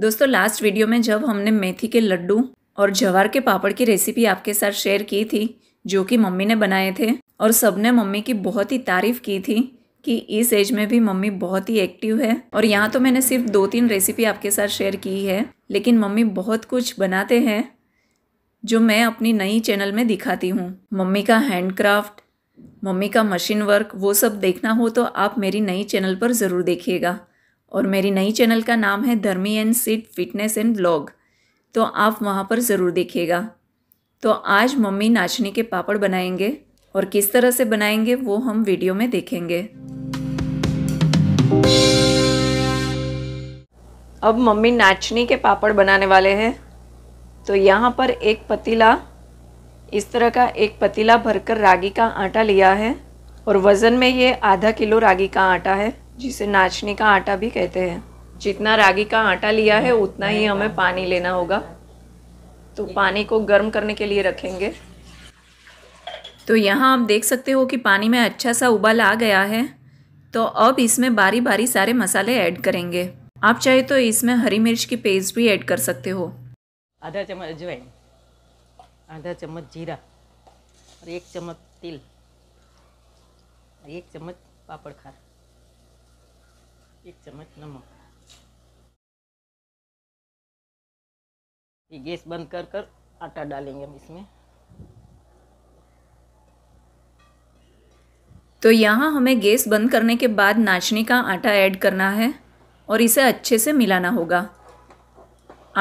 दोस्तों last video में जब हमने मेथी के लड्डू और जवार के पापड़ की रेसिपी आपके साथ शेयर की थी जो कि मम्मी ने बनाए थे और सबने मम्मी की बहुत ही तारीफ़ की थी कि इस एज में भी मम्मी बहुत ही एक्टिव है और यहाँ तो मैंने सिर्फ दो तीन रेसिपी आपके साथ शेयर की है लेकिन मम्मी बहुत कुछ बनाते हैं जो मैं अपनी नई चैनल में दिखाती हूँ मम्मी का हैंडक्राफ्ट मम्मी का मशीन वर्क वो सब देखना हो तो आप मेरी नई चैनल पर ज़रूर देखिएगा और मेरी नई चैनल का नाम है धर्मी एंड सिट फिटनेस एंड ब्लॉग तो आप वहाँ पर ज़रूर देखिएगा तो आज मम्मी नाचने के पापड़ बनाएंगे और किस तरह से बनाएंगे वो हम वीडियो में देखेंगे अब मम्मी नाचनी के पापड़ बनाने वाले हैं तो यहाँ पर एक पतीला इस तरह का एक पतीला भरकर रागी का आटा लिया है और वज़न में ये आधा किलो रागी का आटा है जिसे नाचने का आटा भी कहते हैं जितना रागी का आटा लिया है उतना ही हमें पानी लेना होगा तो पानी को गर्म करने के लिए रखेंगे तो यहाँ आप देख सकते हो कि पानी में अच्छा सा उबाल आ गया है तो अब इसमें बारी बारी सारे मसाले ऐड करेंगे आप चाहे तो इसमें हरी मिर्च की पेस्ट भी ऐड कर सकते हो आधा चम्मच अजवाइन आधा चम्मच जीरा और एक चम्मच तिल एक चम्मच पापड़ खार एक चम्मच नमक ये गैस बंद कर कर आटा डालेंगे हम इसमें तो यहाँ हमें गैस बंद करने के बाद नाचने का आटा ऐड करना है और इसे अच्छे से मिलाना होगा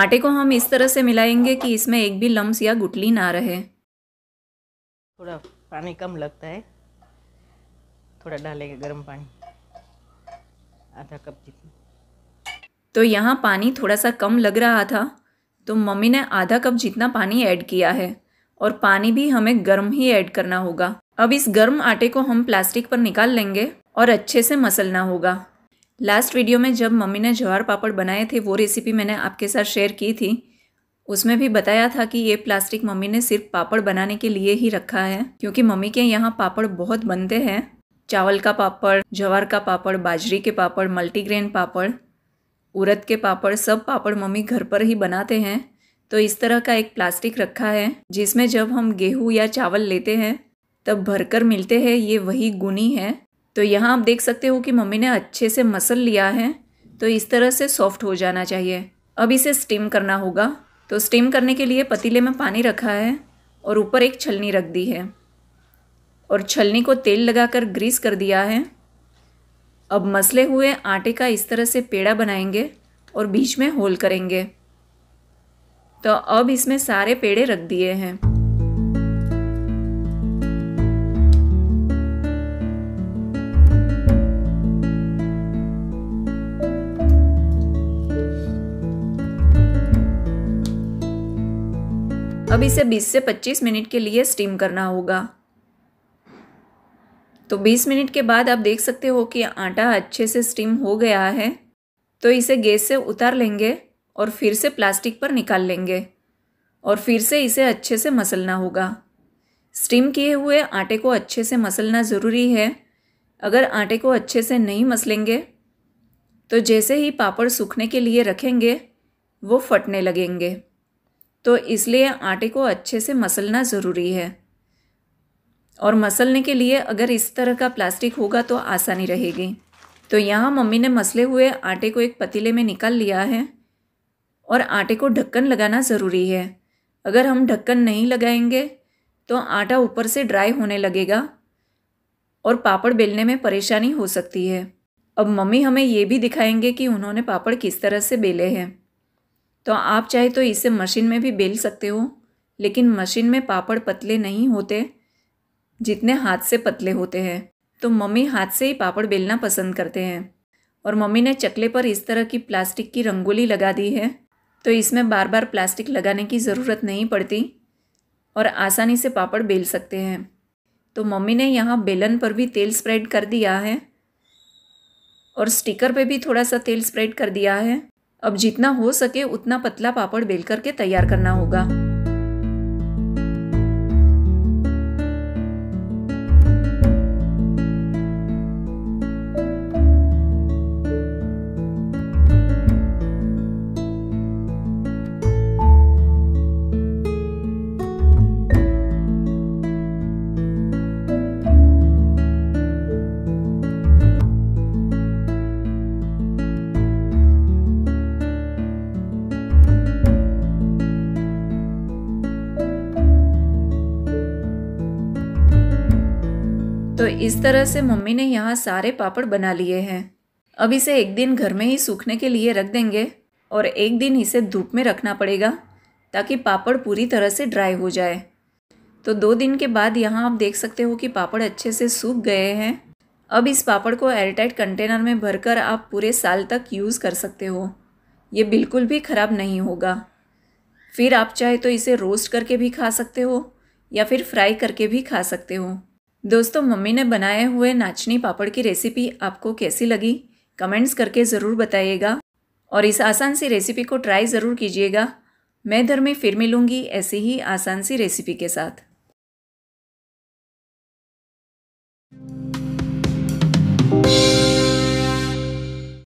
आटे को हम इस तरह से मिलाएंगे कि इसमें एक भी लम्स या गुटली ना रहे थोड़ा पानी कम लगता है थोड़ा डालेंगे गर्म पानी आधा कप जितना तो यहाँ पानी थोड़ा सा कम लग रहा था तो मम्मी ने आधा कप जितना पानी ऐड किया है और पानी भी हमें गर्म ही ऐड करना होगा अब इस गर्म आटे को हम प्लास्टिक पर निकाल लेंगे और अच्छे से मसलना होगा लास्ट वीडियो में जब मम्मी ने जवार पापड़ बनाए थे वो रेसिपी मैंने आपके साथ शेयर की थी उसमें भी बताया था कि ये प्लास्टिक मम्मी ने सिर्फ पापड़ बनाने के लिए ही रखा है क्योंकि मम्मी के यहाँ पापड़ बहुत बनते हैं चावल का पापड़ जवार का पापड़ बाजरी के पापड़ मल्टीग्रेन पापड़ उरद के पापड़ सब पापड़ मम्मी घर पर ही बनाते हैं तो इस तरह का एक प्लास्टिक रखा है जिसमें जब हम गेहूँ या चावल लेते हैं तब भरकर मिलते हैं ये वही गुनी है तो यहाँ आप देख सकते हो कि मम्मी ने अच्छे से मसल लिया है तो इस तरह से सॉफ्ट हो जाना चाहिए अब इसे स्टीम करना होगा तो स्टीम करने के लिए पतीले में पानी रखा है और ऊपर एक छलनी रख दी है और छलनी को तेल लगाकर ग्रीस कर दिया है अब मसले हुए आटे का इस तरह से पेड़ा बनाएंगे और बीच में होल करेंगे तो अब इसमें सारे पेड़े रख दिए हैं अब इसे 20 से 25 मिनट के लिए स्टीम करना होगा तो 20 मिनट के बाद आप देख सकते हो कि आटा अच्छे से स्टीम हो गया है तो इसे गैस से उतार लेंगे और फिर से प्लास्टिक पर निकाल लेंगे और फिर से इसे अच्छे से मसलना होगा स्टीम किए हुए आटे को अच्छे से मसलना ज़रूरी है अगर आटे को अच्छे से नहीं मसलेंगे तो जैसे ही पापड़ सूखने के लिए रखेंगे वो फटने लगेंगे तो इसलिए आटे को अच्छे से मसलना ज़रूरी है और मसलने के लिए अगर इस तरह का प्लास्टिक होगा तो आसानी रहेगी तो यहाँ मम्मी ने मसले हुए आटे को एक पतीले में निकाल लिया है और आटे को ढक्कन लगाना ज़रूरी है अगर हम ढक्कन नहीं लगाएंगे तो आटा ऊपर से ड्राई होने लगेगा और पापड़ बेलने में परेशानी हो सकती है अब मम्मी हमें ये भी दिखाएंगे कि उन्होंने पापड़ किस तरह से बेले हैं तो आप चाहे तो इसे मशीन में भी बेल सकते हो लेकिन मशीन में पापड़ पतले नहीं होते जितने हाथ से पतले होते हैं तो मम्मी हाथ से ही पापड़ बेलना पसंद करते हैं और मम्मी ने चकले पर इस तरह की प्लास्टिक की रंगोली लगा दी है तो इसमें बार बार प्लास्टिक लगाने की ज़रूरत नहीं पड़ती और आसानी से पापड़ बेल सकते हैं तो मम्मी ने यहाँ बेलन पर भी तेल स्प्रेड कर दिया है और स्टिकर पे भी थोड़ा सा तेल स्प्रेड कर दिया है अब जितना हो सके उतना पतला पापड़ बेल करके तैयार करना होगा इस तरह से मम्मी ने यहाँ सारे पापड़ बना लिए हैं अब इसे एक दिन घर में ही सूखने के लिए रख देंगे और एक दिन इसे धूप में रखना पड़ेगा ताकि पापड़ पूरी तरह से ड्राई हो जाए तो दो दिन के बाद यहाँ आप देख सकते हो कि पापड़ अच्छे से सूख गए हैं अब इस पापड़ को एयरटाइट कंटेनर में भरकर आप पूरे साल तक यूज़ कर सकते हो ये बिल्कुल भी ख़राब नहीं होगा फिर आप चाहे तो इसे रोस्ट करके भी खा सकते हो या फिर फ्राई करके भी खा सकते हो दोस्तों मम्मी ने बनाए हुए नाचनी पापड़ की रेसिपी आपको कैसी लगी कमेंट्स करके ज़रूर बताइएगा और इस आसान सी रेसिपी को ट्राई ज़रूर कीजिएगा मैं धर्मी फिर मिलूँगी ऐसी ही आसान सी रेसिपी के साथ